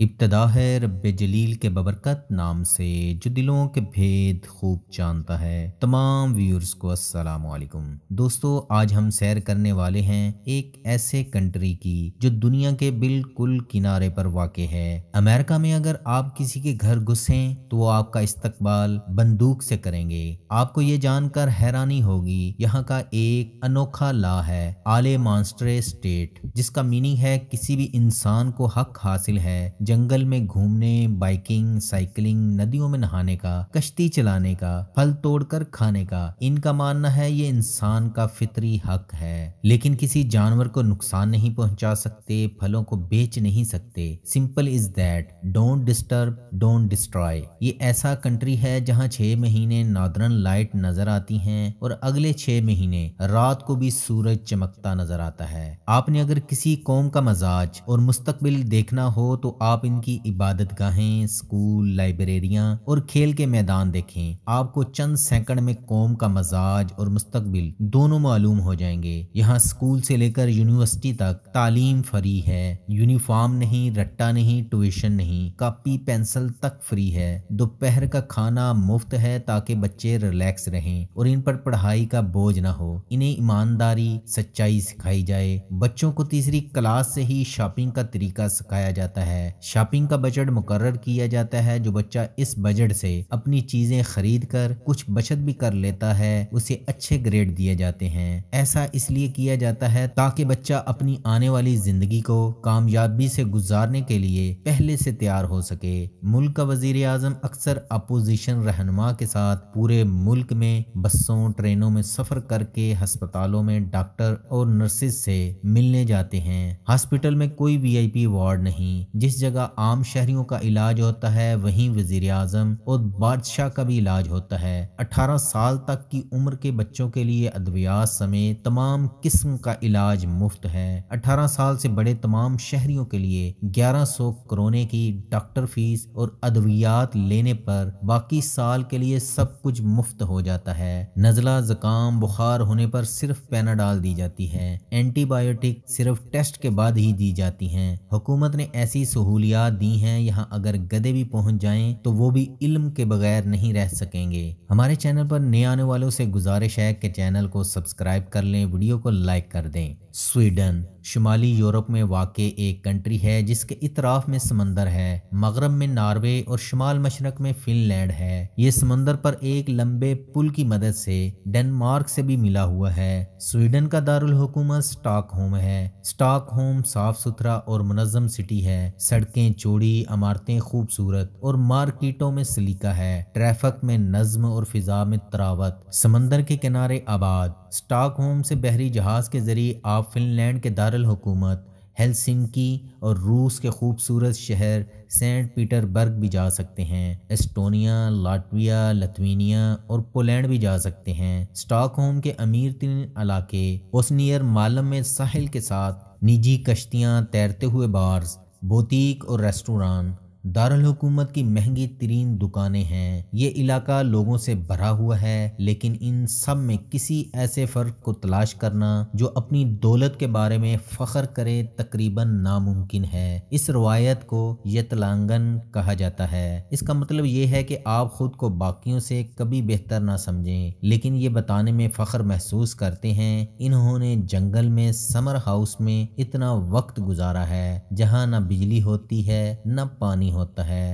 इब्तदा है रब जलील के बबरकत नाम से जो दिलों के भेद खूब जानता है तमाम व्यूअर्स को अस्सलाम वालेकुम दोस्तों आज हम सैर करने वाले हैं एक ऐसे कंट्री की जो दुनिया के बिल्कुल किनारे पर वाक़ है अमेरिका में अगर आप किसी के घर घुसे तो वो आपका इस्तकबाल बंदूक से करेंगे आपको ये जानकर हैरानी होगी यहाँ का एक अनोखा ला है आले मॉन्स्टर स्टेट जिसका मीनिंग है किसी भी इंसान को हक हासिल है जंगल में घूमने बाइकिंग साइकिलिंग नदियों में नहाने का कश्ती चलाने का फल तोड़कर खाने का इनका मानना है ये इंसान का फितरी हक है लेकिन किसी जानवर को नुकसान नहीं पहुंचा सकते फलों को बेच नहीं सकते simple is that don't disturb don't destroy ये ऐसा कंट्री है जहाँ छह महीने नॉर्दर्न लाइट नजर आती है और अगले छह महीने रात को भी सूरज चमकता नजर आता है आपने अगर किसी कौम का मजाज और मुस्तकबिल देखना हो तो आप आप इनकी इबादत गाहें स्कूल लाइब्रेरियाँ और खेल के मैदान देखें आपको चंद सैकड़ में कौम का मजाज और मुस्तबिल दोनों मालूम हो जाएंगे यहाँ स्कूल से लेकर यूनिवर्सिटी तक तालीम फ्री है यूनिफॉर्म नहीं रट्टा नहीं ट्यूशन नहीं कापी पेंसिल तक फ्री है दोपहर का खाना मुफ्त है ताकि बच्चे रिलैक्स रहें और इन पर पढ़ाई का बोझ ना हो इन्हें ईमानदारी सच्चाई सिखाई जाए बच्चों को तीसरी क्लास से ही शॉपिंग का तरीका सिखाया जाता है शॉपिंग का बजट मुकर किया जाता है जो बच्चा इस बजट से अपनी चीजें खरीद कर कुछ बचत भी कर लेता है उसे अच्छे ग्रेड दिए जाते हैं ऐसा इसलिए किया जाता है ताकि बच्चा अपनी आने वाली जिंदगी को कामयाबी से गुजारने के लिए पहले से तैयार हो सके मुल्क का वजीर आजम अक्सर अपोजिशन रहनुमा के साथ पूरे मुल्क में बसों ट्रेनों में सफर करके हस्पतालों में डॉक्टर और नर्सिस से मिलने जाते हैं हॉस्पिटल में कोई वी वार्ड नहीं जिस जगह जगह आम शहरियों का इलाज होता है वहीं वजीर अजम और बादशाह का भी इलाज होता है अठारह साल तक की उम्र के बच्चों के लिए अद्वियात समेत तमाम किस्म का इलाज मुफ्त है अठारह साल से बड़े तमाम शहरियों के लिए ग्यारह सौ करोने की डॉक्टर फीस और अद्वियात लेने पर बाकी साल के लिए सब कुछ मुफ्त हो जाता है नजला जुकाम बुखार होने पर सिर्फ पैनाडाल दी जाती है एंटीबायोटिक सिर्फ टेस्ट के बाद ही दी जाती है हुकूमत ने ऐसी सहूलियत सहूलियात दी हैं यहाँ अगर गधे भी पहुँच जाएं तो वो भी इल्म के बगैर नहीं रह सकेंगे हमारे चैनल पर नए आने वालों से गुजारिश है कि चैनल को सब्सक्राइब कर लें वीडियो को लाइक कर दें स्वीडन शुमाली यूरोप में वाक़ एक कंट्री है जिसके इतराफ़ में समंदर है मगरब में नार्वे और शुमाल मशरक में फिनलैंड है ये समंदर पर एक लंबे पुल की मदद से डेनमार्क से भी मिला हुआ है स्वीडन का दारुल हुकूमत स्टॉकहोम है स्टॉकहोम साफ सुथरा और मनजम सिटी है सड़क सड़कें चौड़ी इमारतें खूबसूरत और मार्केटों में सलीका है ट्रैफिक में नज्म और फिजा में तरावत समंदर के किनारे आबाद होम से बहरी जहाज के जरिए आप फिनलैंड के दारुल हुकूमत हेलसिंकी और रूस के खूबसूरत शहर सेंट पीटरबर्ग भी जा सकते हैं एस्टोनिया लाटविया लथवीनिया और पोलैंड भी जा सकते हैं स्टॉकहोम के अमीर तीन इलाके ओसनियर मालम में साहिल के साथ निजी कश्तियां तैरते हुए बार्स बुटीक और रेस्टोरेंट दारकूमत की महंगी तरीन दुकानें हैं ये इलाका लोगों से भरा हुआ है लेकिन इन सब में किसी ऐसे फर्क को तलाश करना जो अपनी दौलत के बारे में फ़ख्र करे तकरीबन नामुमकिन है इस रवायत को यतलांगन कहा जाता है इसका मतलब ये है कि आप खुद को बाकियों से कभी बेहतर ना समझें लेकिन ये बताने में फ़ख्र महसूस करते हैं इन्होंने जंगल में समर हाउस में इतना वक्त गुजारा है जहाँ ना बिजली होती है न पानी होता है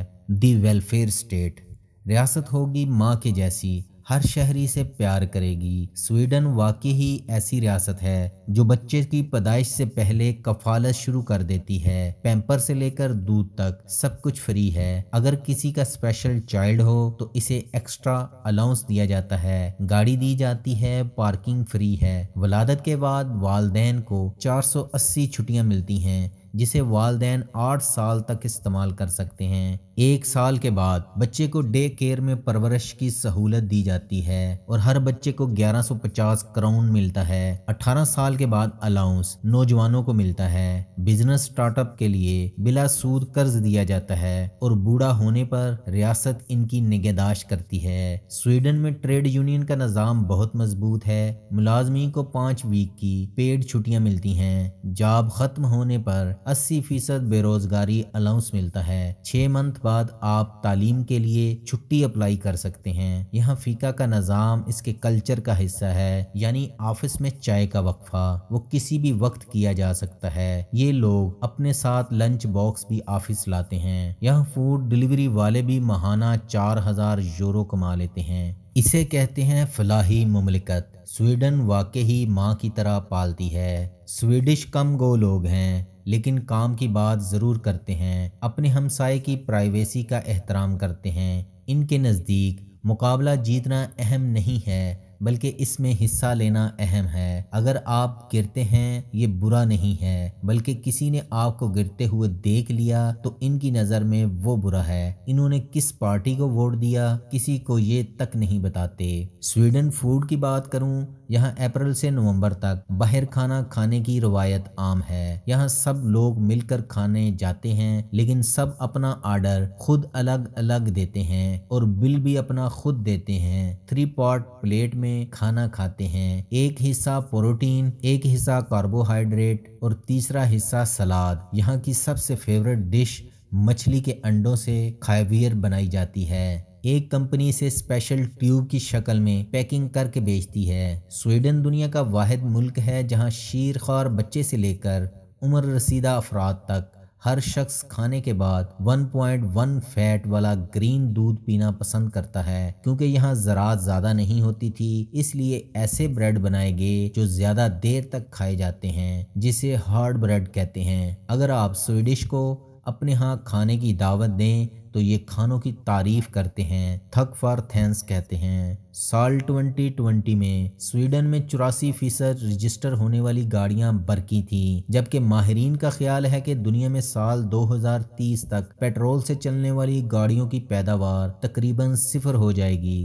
दी वेलफेयर स्टेट रियासत होगी माँ के जैसी हर शहरी से प्यार करेगी स्वीडन वाकई ही ऐसी रियासत है जो बच्चे की पैदाइश से पहले कफालत शुरू कर देती है पैम्पर से लेकर दूध तक सब कुछ फ्री है अगर किसी का स्पेशल चाइल्ड हो तो इसे एक्स्ट्रा अलाउंस दिया जाता है गाड़ी दी जाती है पार्किंग फ्री है वलादत के बाद वालदेन को 480 छुट्टियां मिलती हैं जिसे वालदे आठ साल तक इस्तेमाल कर सकते हैं एक साल के बाद बच्चे को डे केयर में परवरिश की सहूलत दी जाती है और हर बच्चे को 1150 क्राउन मिलता है 18 साल के बाद अलाउंस नौजवानों को मिलता है बिजनेस स्टार्टअप के लिए बिला सूद कर्ज दिया जाता है और बूढ़ा होने पर रियासत इनकी निगहदाश्त करती है स्वीडन में ट्रेड यूनियन का निज़ाम बहुत मजबूत है मुलाजमी को पाँच वीक की पेड छुट्टियाँ मिलती हैं जॉब खत्म होने पर अस्सी फीसद बेरोजगारी अलाउंस मिलता है छह मंथ बाद आप तालीम के लिए छुट्टी अप्लाई कर सकते हैं यहाँ फीका का निज़ाम इसके कल्चर का हिस्सा है यानी ऑफिस में चाय का वक्फा वो किसी भी वक्त किया जा सकता है ये लोग अपने साथ लंच बॉक्स भी ऑफिस लाते हैं यहाँ फूड डिलीवरी वाले भी महाना चार हजार यूरो कमा लेते हैं इसे कहते हैं फलाही ममलिकत स्वीडन वाकई ही माँ की तरह पालती है स्वीडिश कम गो लोग हैं लेकिन काम की बात ज़रूर करते हैं अपने हमसाए की प्राइवेसी का एहतराम करते हैं इनके नज़दीक मुकाबला जीतना अहम नहीं है बल्कि इसमें हिस्सा लेना अहम है अगर आप गिरते हैं ये बुरा नहीं है बल्कि किसी ने आपको गिरते हुए देख लिया तो इनकी नज़र में वो बुरा है इन्होंने किस पार्टी को वोट दिया किसी को ये तक नहीं बताते स्वीडन फूड की बात करूं यहाँ अप्रैल से नवंबर तक बाहर खाना खाने की रवायत आम है यहाँ सब लोग मिलकर खाने जाते हैं लेकिन सब अपना आर्डर खुद अलग अलग देते हैं और बिल भी अपना खुद देते हैं थ्री पॉट प्लेट में खाना खाते हैं एक हिस्सा प्रोटीन एक हिस्सा कार्बोहाइड्रेट और तीसरा हिस्सा सलाद यहाँ की सबसे फेवरेट डिश मछली के अंडों से खायवियर बनाई जाती है एक कंपनी से स्पेशल ट्यूब की शक्ल में पैकिंग करके बेचती है स्वीडन दुनिया का वाद मुल्क है जहाँ शीर ख्वार बच्चे से लेकर उम्र रसीदा अफराद तक हर शख्स खाने के बाद 1.1 फैट वाला ग्रीन दूध पीना पसंद करता है क्योंकि यहाँ ज़रात ज़्यादा नहीं होती थी इसलिए ऐसे ब्रेड बनाए गए जो ज़्यादा देर तक खाए जाते हैं जिसे हार्ड ब्रेड कहते हैं अगर आप स्वीडिश को अपने यहाँ खाने की दावत दें तो ये खानों की तारीफ करते हैं थक फॉर थैंस कहते हैं साल 2020 में स्वीडन में चौरासी फीसद रजिस्टर होने वाली गाड़ियां बरकी थी जबकि माहरीन का ख्याल है कि दुनिया में साल 2030 तक पेट्रोल से चलने वाली गाड़ियों की पैदावार तकरीबन सिफर हो जाएगी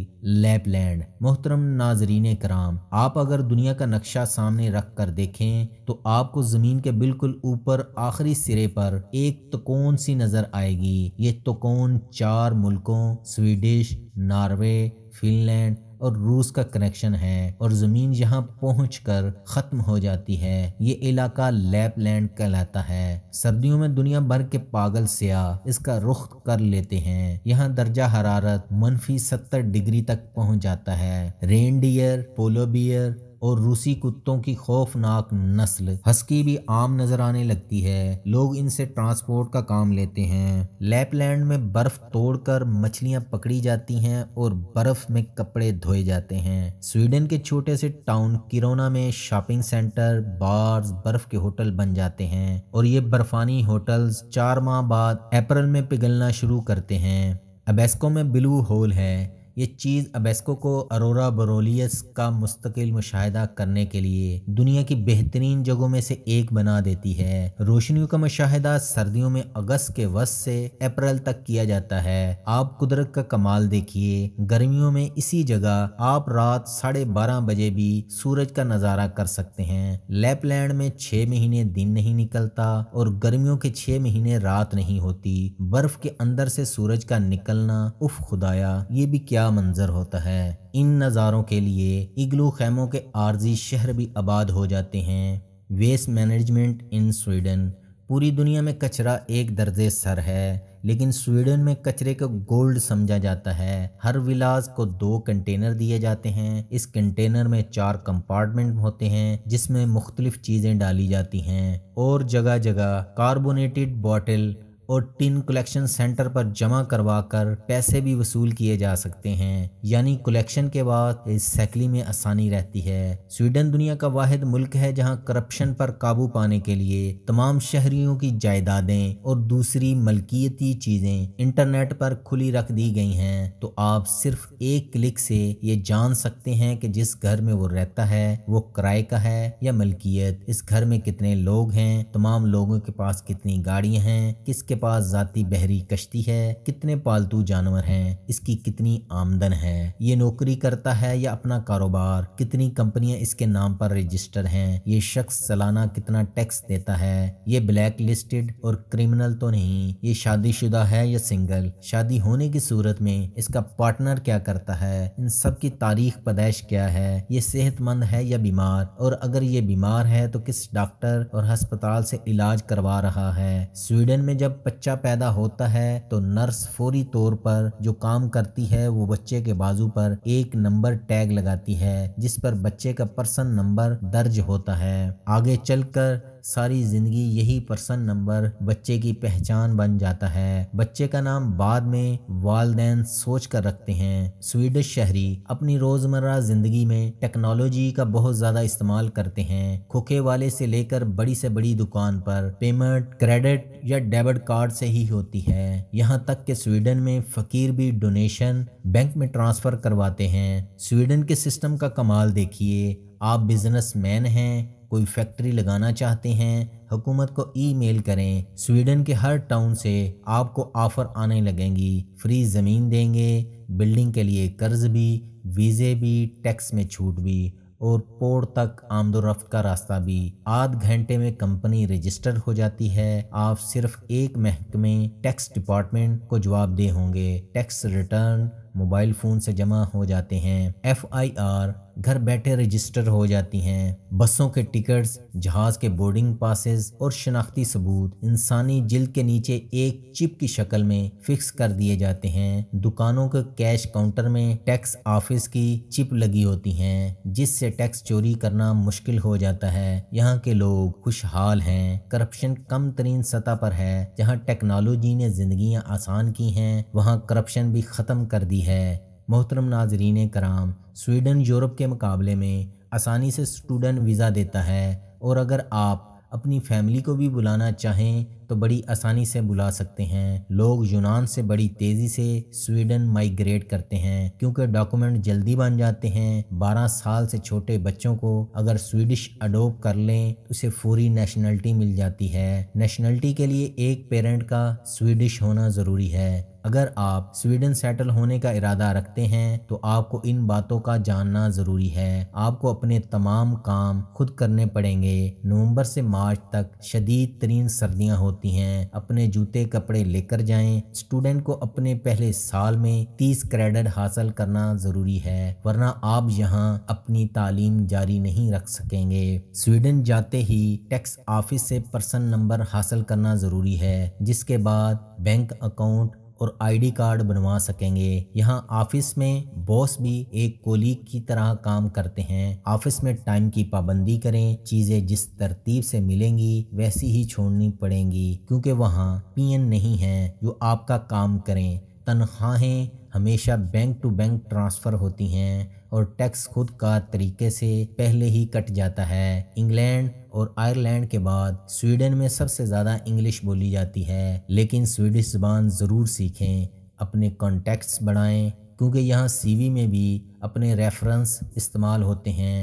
लैपलैंड मोहतरम नाजरीन कराम आप अगर दुनिया का नक्शा सामने रख कर देखें तो आपको ज़मीन के बिल्कुल ऊपर आखिरी सिरे पर एक तकोन सी नज़र आएगी ये तकोन उन चार मुल्कों स्वीडिश नॉर्वे फिनलैंड और रूस का कनेक्शन है और ज़मीन यहाँ पहुँच कर ख़त्म हो जाती है ये इलाका लैपलैंड कहलाता है सर्दियों में दुनिया भर के पागल सयाह इसका रुख कर लेते हैं यहाँ दर्जा हरारत मनफी सत्तर डिग्री तक पहुँच जाता है रेनडियर पोलोबियर और रूसी कुत्तों की खौफनाक नस्ल हस्की भी आम नजर आने लगती है लोग इनसे ट्रांसपोर्ट का काम लेते हैं लैपलैंड में बर्फ तोड़कर मछलियां पकड़ी जाती हैं और बर्फ में कपड़े धोए जाते हैं स्वीडन के छोटे से टाउन किरोना में शॉपिंग सेंटर बार्स बर्फ के होटल बन जाते हैं और ये बर्फानी होटल्स चार माह बाद अप्रैल में पिघलना शुरू करते हैं अबेस्को में ब्लू होल है ये चीज़ अबेस्को को अरोरा बरोलियस का मुस्तकिल मुशाह करने के लिए दुनिया की बेहतरीन जगहों में से एक बना देती है रोशनियों का मुशाह सर्दियों में अगस्त के वस्त से अप्रैल तक किया जाता है आप कुदरत का कमाल देखिए गर्मियों में इसी जगह आप रात साढ़े बारह बजे भी सूरज का नज़ारा कर सकते हैं लैपलैंड में छः महीने दिन नहीं निकलता और गर्मियों के छः महीने रात नहीं होती बर्फ के अंदर से सूरज का निकलना उफ खुदाया ये भी क्या क्या मंजर होता है इन नज़ारों के लिए इग्लू खैमों के आर्जी शहर भी आबाद हो जाते हैं वेस्ट मैनेजमेंट इन स्वीडन पूरी दुनिया में कचरा एक दर्जे सर है लेकिन स्वीडन में कचरे को गोल्ड समझा जाता है हर विलास को दो कंटेनर दिए जाते हैं इस कंटेनर में चार कंपार्टमेंट होते हैं जिसमें मुख्तलिफ चीज़ें डाली जाती हैं और जगह जगह कार्बोनेटेड बॉटल और टिन कलेक्शन सेंटर पर जमा करवा कर पैसे भी वसूल किए जा सकते हैं यानी कलेक्शन के बाद इस सैकली में आसानी रहती है स्वीडन दुनिया का वाहिद मुल्क है जहां करप्शन पर काबू पाने के लिए तमाम शहरियों की जायदादें और दूसरी मलकियती चीजें इंटरनेट पर खुली रख दी गई हैं तो आप सिर्फ एक क्लिक से ये जान सकते हैं कि जिस घर में वो रहता है वो किराए का है या मलकियत इस घर में कितने लोग हैं तमाम लोगों के पास कितनी गाड़ियां हैं किसके इसके पास जाती बहरी कश्ती है कितने पालतू जानवर हैं इसकी कितनी आमदन है ये नौकरी करता है या अपना कारोबार कितनी कंपनियां इसके नाम पर रजिस्टर हैं ये शख्स सालाना कितना टैक्स देता है ये ब्लैक लिस्टेड और क्रिमिनल तो नहीं ये शादीशुदा है या सिंगल शादी होने की सूरत में इसका पार्टनर क्या करता है इन सब की तारीख पदाइश क्या है ये सेहतमंद है या बीमार और अगर ये बीमार है तो किस डॉक्टर और हस्पताल से इलाज करवा रहा है स्वीडन में जब बच्चा पैदा होता है तो नर्स फौरी तौर पर जो काम करती है वो बच्चे के बाजू पर एक नंबर टैग लगाती है जिस पर बच्चे का पर्सन नंबर दर्ज होता है आगे चलकर सारी ज़िंदगी यही पर्सन नंबर बच्चे की पहचान बन जाता है बच्चे का नाम बाद में वालदेन सोच कर रखते हैं स्वीडिश शहरी अपनी रोज़मर्रा ज़िंदगी में टेक्नोलॉजी का बहुत ज़्यादा इस्तेमाल करते हैं खोखे वाले से लेकर बड़ी से बड़ी दुकान पर पेमेंट क्रेडिट या डेबिट कार्ड से ही होती है यहाँ तक के स्वीडन में फ़कीर भी डोनेशन बैंक में ट्रांसफ़र करवाते हैं स्वीडन के सिस्टम का कमाल देखिए आप बिजनेसमैन हैं कोई फैक्ट्री लगाना चाहते हैं हुकूमत को ईमेल करें स्वीडन के हर टाउन से आपको ऑफर आने लगेंगी फ्री ज़मीन देंगे बिल्डिंग के लिए कर्ज भी वीज़े भी टैक्स में छूट भी और पोर्ट तक आमदोरफ्त का रास्ता भी आध घंटे में कंपनी रजिस्टर हो जाती है आप सिर्फ एक महकमे टैक्स डिपार्टमेंट को जवाब दे होंगे टैक्स रिटर्न मोबाइल फ़ोन से जमा हो जाते हैं एफ आई आर घर बैठे रजिस्टर हो जाती हैं बसों के टिकट्स जहाज के बोर्डिंग पासेस और शनाख्ती सबूत इंसानी जिल के नीचे एक चिप की शक्ल में फिक्स कर दिए जाते हैं दुकानों के कैश काउंटर में टैक्स ऑफिस की चिप लगी होती हैं जिससे टैक्स चोरी करना मुश्किल हो जाता है यहाँ के लोग खुशहाल हैं करप्शन कम तरीन सतह पर है जहाँ टेक्नोलॉजी ने जिंदगी आसान की हैं वहाँ करप्शन भी खत्म कर दी है मोहतरम नाजरीन कराम स्वीडन यूरोप के मुकाबले में आसानी से स्टूडेंट वीज़ा देता है और अगर आप अपनी फैमिली को भी बुलाना चाहें तो बड़ी आसानी से बुला सकते हैं लोग यूनान से बड़ी तेज़ी से स्वीडन माइग्रेट करते हैं क्योंकि डॉक्यूमेंट जल्दी बन जाते हैं 12 साल से छोटे बच्चों को अगर स्वीडिश अडोप कर लें तो उसे फूरी नेशनलिटी मिल जाती है नेशनलिटी के लिए एक पेरेंट का स्वीडिश होना ज़रूरी है अगर आप स्वीडन सेटल होने का इरादा रखते हैं तो आपको इन बातों का जानना ज़रूरी है आपको अपने तमाम काम खुद करने पड़ेंगे नवंबर से मार्च तक शदीद तरीन सर्दियाँ होती हैं अपने जूते कपड़े लेकर जाएं स्टूडेंट को अपने पहले साल में तीस क्रेडिट हासिल करना ज़रूरी है वरना आप यहाँ अपनी तालीम जारी नहीं रख सकेंगे स्वीडन जाते ही टैक्स ऑफिस से पर्सन नंबर हासिल करना ज़रूरी है जिसके बाद बैंक अकाउंट और आईडी कार्ड बनवा सकेंगे यहाँ ऑफिस में बॉस भी एक कोलीग की तरह काम करते हैं ऑफिस में टाइम की पाबंदी करें चीजें जिस तरतीब से मिलेंगी वैसी ही छोड़नी पड़ेंगी क्योंकि वहाँ पीएन नहीं है जो आपका काम करें तनख्वाहें हमेशा बैंक टू बैंक ट्रांसफ़र होती हैं और टैक्स खुद का तरीके से पहले ही कट जाता है इंग्लैंड और आयरलैंड के बाद स्वीडन में सबसे ज़्यादा इंग्लिश बोली जाती है लेकिन स्वीडिश ज़बान ज़रूर सीखें अपने कॉन्टैक्ट्स बढ़ाएं क्योंकि यहाँ सीवी में भी अपने रेफरेंस इस्तेमाल होते हैं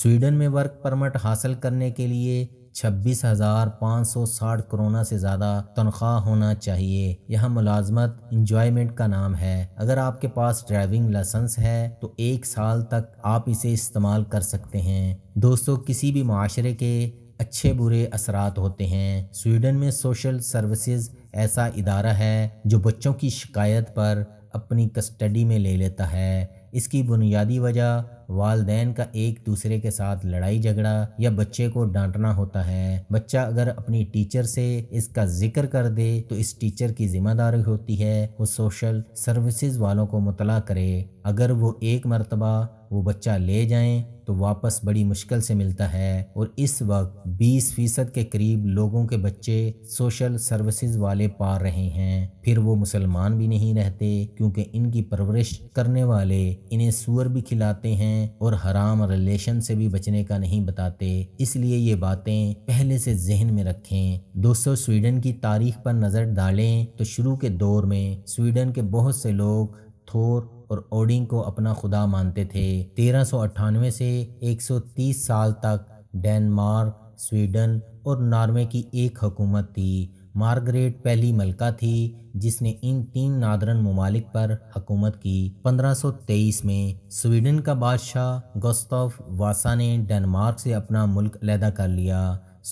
स्वीडन में वर्क परमिट हासिल करने के लिए छब्बीस हज़ार पाँच सौ साठ करोना से ज़्यादा तनख्वाह होना चाहिए यह मुलाजमत इंजॉयमेंट का नाम है अगर आपके पास ड्राइविंग लाइसेंस है तो एक साल तक आप इसे इस्तेमाल कर सकते हैं दोस्तों किसी भी माशरे के अच्छे बुरे असरात होते हैं स्वीडन में सोशल सर्विसेज ऐसा इदारा है जो बच्चों की शिकायत पर अपनी कस्टडी में ले लेता है इसकी बुनियादी वजह वालदेन का एक दूसरे के साथ लड़ाई झगड़ा या बच्चे को डांटना होता है बच्चा अगर अपनी टीचर से इसका जिक्र कर दे तो इस टीचर की जिम्मेदारी होती है वो सोशल सर्विसेज वालों को मुतला करे अगर वो एक मरतबा वो बच्चा ले जाए तो वापस बड़ी मुश्किल से मिलता है और इस वक्त 20 फीसद के करीब लोगों के बच्चे सोशल सर्विसेज वाले पा रहे हैं फिर वो मुसलमान भी नहीं रहते क्योंकि इनकी परवरिश करने वाले इन्हें सुअर भी खिलाते हैं हैं और हराम रिलेशन से भी बचने का नहीं बताते इसलिए ये बातें पहले से जहन में रखें दोस्तों स्वीडन की तारीख पर नज़र डालें तो शुरू के दौर में स्वीडन के बहुत से लोग थोर और ओडिंग को अपना खुदा मानते थे तेरह से एक साल तक डेनमार्क स्वीडन और नॉर्वे की एक हुकूमत थी मार्गरेट पहली मलका थी जिसने इन तीन नादरन ममालिक पर हकूमत की 1523 में स्वीडन का बादशाह गोस्तफ वासा ने डेनमार्क से अपना मुल्क लहदा कर लिया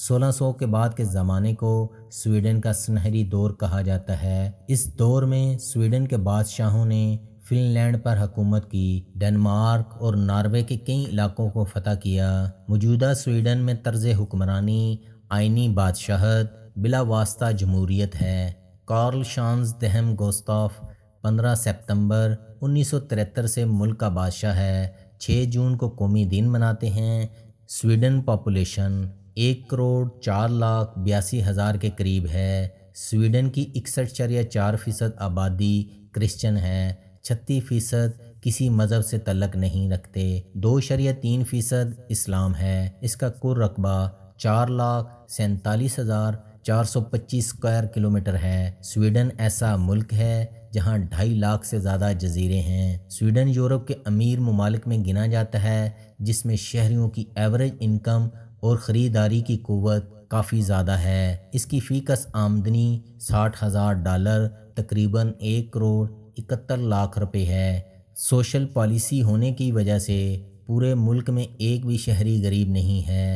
1600 के बाद के ज़माने को स्वीडन का सुनहरी दौर कहा जाता है इस दौर में स्वीडन के बादशाहों ने फिनलैंड पर हकूमत की डेनमार्क और नॉर्वे के कई इलाकों को फतह किया मौजूदा स्वीडन में तर्ज हुक्मरानी आइनी बादशाहत बिला वास्ता जमहूरीत है कार्ल शांस दहम गोस्ताफ 15 सितंबर 1973 से मुल्क का बादशाह है 6 जून को कौमी दिन मनाते हैं स्वीडन पापोलेशन एक करोड़ चार लाख बयासी हज़ार के करीब है स्वीडन की इकसठ चरिया चार फ़ीसद आबादी क्रिश्चन है छत्तीस फ़ीसद किसी मज़हब से तलक नहीं रखते दो शरिया तीन फ़ीसद इस्लाम है इसका कुल रकबा चार लाख सैंतालीस हज़ार 425 स्क्वायर किलोमीटर है स्वीडन ऐसा मुल्क है जहां ढाई लाख से ज़्यादा जजीरे हैं स्वीडन यूरोप के अमीर ममालिक में गिना जाता है जिसमें शहरीों की एवरेज इनकम और ख़रीदारी की क़वत काफ़ी ज़्यादा है इसकी फ़ीकस आमदनी साठ हज़ार डॉलर तकरीबन एक करोड़ इकहत्तर लाख रुपए है सोशल पॉलिसी होने की वजह से पूरे मुल्क में एक भी शहरी गरीब नहीं है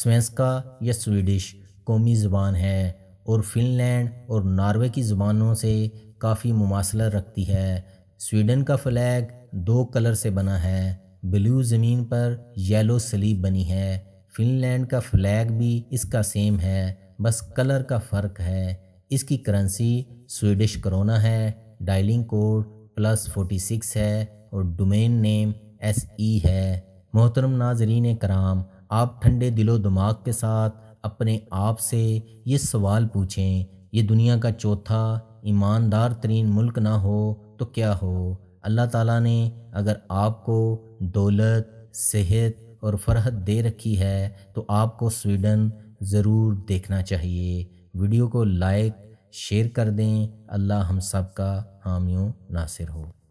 स्वेंसका या स्वीडिश कौमी ज़बान है और फिनलैंड और नॉर्वे की ज़बानों से काफ़ी मुमासलत रखती है स्वीडन का फ्लैग दो कलर से बना है ब्लू ज़मीन पर येलो स्लीब बनी है फिनलैंड का फ्लैग भी इसका सेम है बस कलर का फ़र्क है इसकी करेंसी स्वीडिश करोना है dialling code plus forty six है और डोमेन नेम एस ई है मोहतरम नाजरीन कराम आप ठंडे दिलो दिमाग के साथ अपने आप से ये सवाल पूछें ये दुनिया का चौथा ईमानदार तरीन मुल्क ना हो तो क्या हो अल्लाह ताला ने अगर आपको दौलत सेहत और फरहत दे रखी है तो आपको स्वीडन ज़रूर देखना चाहिए वीडियो को लाइक शेयर कर दें अल्लाह हम सब का हामियों नासिर हो